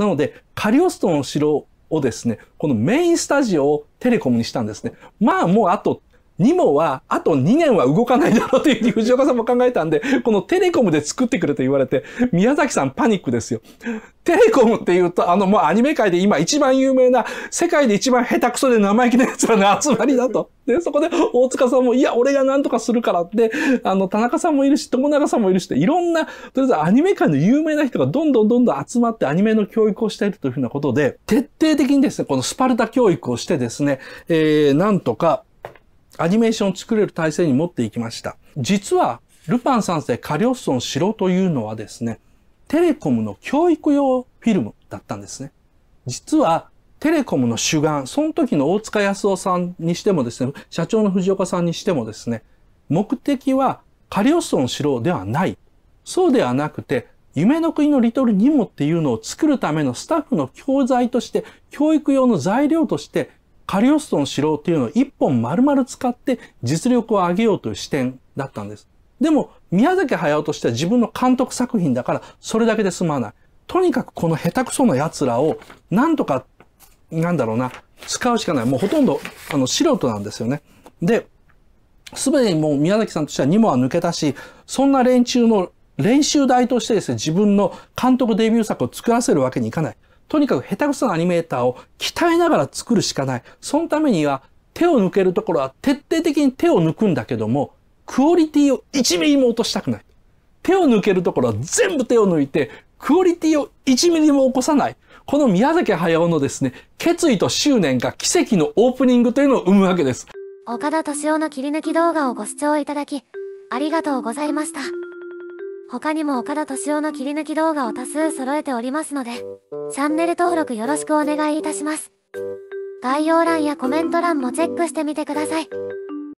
なので、カリオストの城をですね、このメインスタジオをテレコムにしたんですね。まあもうあとニモはあと2年は動かないだろうというふうに藤岡さんも考えたんで、このテレコムで作ってくれと言われて、宮崎さんパニックですよ。テレコムって言うと、あのもうアニメ界で今一番有名な、世界で一番下手くそで生意気な奴らの集まりだと。で、そこで大塚さんも、いや、俺が何とかするからって、あの、田中さんもいるし、友永さんもいるし、いろんな、とりあえずアニメ界の有名な人がどんどんどんどん集まってアニメの教育をしているというふうなことで、徹底的にですね、このスパルタ教育をしてですね、えー、なんとか、アニメーションを作れる体制に持っていきました。実は、ルパン三世カリオストン城というのはですね、テレコムの教育用フィルムだったんですね。実は、テレコムの主眼、その時の大塚康夫さんにしてもですね、社長の藤岡さんにしてもですね、目的はカリオストン城ではない。そうではなくて、夢の国のリトルニモっていうのを作るためのスタッフの教材として、教育用の材料として、カリオストの城っていうのを一本丸々使って実力を上げようという視点だったんです。でも、宮崎駿としては自分の監督作品だから、それだけで済まない。とにかくこの下手くそな奴らを、なんとか、なんだろうな、使うしかない。もうほとんど、あの、素人なんですよね。で、すべてにもう宮崎さんとしては2問は抜けたし、そんな連中の練習台としてですね、自分の監督デビュー作を作らせるわけにいかない。とにかく下手くそなアニメーターを鍛えながら作るしかない。そのためには手を抜けるところは徹底的に手を抜くんだけども、クオリティを1ミリも落としたくない。手を抜けるところは全部手を抜いて、クオリティを1ミリも起こさない。この宮崎駿のですね、決意と執念が奇跡のオープニングというのを生むわけです。岡田敏夫の切り抜き動画をご視聴いただき、ありがとうございました。他にも岡田敏夫の切り抜き動画を多数揃えておりますので、チャンネル登録よろしくお願いいたします。概要欄やコメント欄もチェックしてみてください。